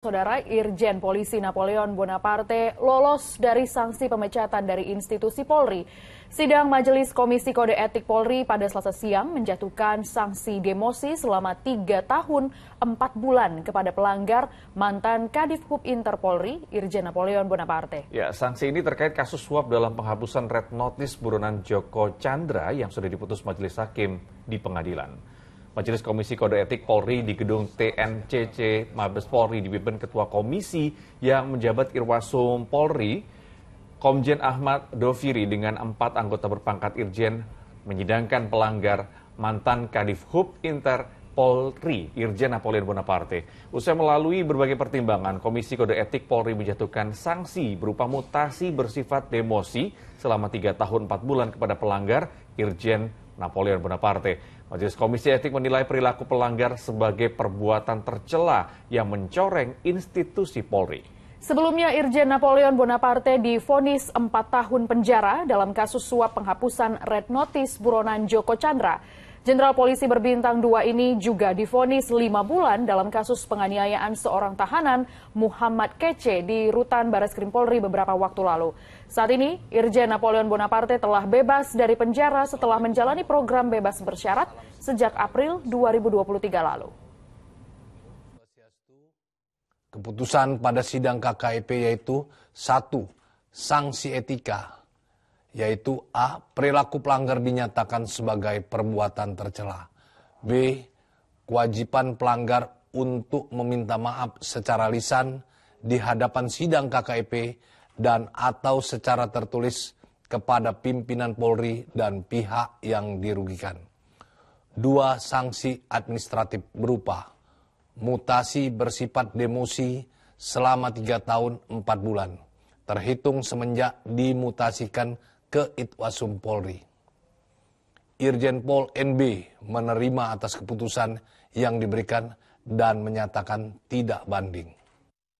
Saudara Irjen Polisi Napoleon Bonaparte lolos dari sanksi pemecatan dari institusi Polri. Sidang Majelis Komisi Kode Etik Polri pada selasa siang menjatuhkan sanksi demosi selama 3 tahun 4 bulan kepada pelanggar mantan Kadif Hub Interpolri Irjen Napoleon Bonaparte. Ya, sanksi ini terkait kasus suap dalam penghapusan red notice buronan Joko Chandra yang sudah diputus Majelis Hakim di pengadilan. Majelis Komisi Kode Etik Polri di gedung TNCC Mabes Polri dipimpin Ketua Komisi yang menjabat Irwasum Polri, Komjen Ahmad Doviri dengan empat anggota berpangkat Irjen menyidangkan pelanggar mantan Kadif Hub Inter Polri, Irjen Napoleon Bonaparte. Usai melalui berbagai pertimbangan, Komisi Kode Etik Polri menjatuhkan sanksi berupa mutasi bersifat demosi selama 3 tahun 4 bulan kepada pelanggar Irjen Napoleon Bonaparte. Majelis Komisi Etik menilai perilaku pelanggar sebagai perbuatan tercela yang mencoreng institusi Polri. Sebelumnya, Irjen Napoleon Bonaparte difonis 4 tahun penjara dalam kasus suap penghapusan Red Notice buronan Joko Chandra. Jenderal polisi berbintang dua ini juga difonis lima bulan dalam kasus penganiayaan seorang tahanan Muhammad Kece di Rutan Baris Krim Polri beberapa waktu lalu. Saat ini, Irjen Napoleon Bonaparte telah bebas dari penjara setelah menjalani program bebas bersyarat sejak April 2023 lalu. Keputusan pada sidang KKIP yaitu satu sanksi etika yaitu A. Perilaku pelanggar dinyatakan sebagai perbuatan tercela. B. Kewajiban pelanggar untuk meminta maaf secara lisan di hadapan sidang KKP dan atau secara tertulis kepada pimpinan Polri dan pihak yang dirugikan. Dua sanksi administratif berupa mutasi bersifat demosi selama tiga tahun empat bulan, terhitung semenjak dimutasikan ke Itwasum Polri. Irjen Pol NB menerima atas keputusan yang diberikan dan menyatakan tidak banding.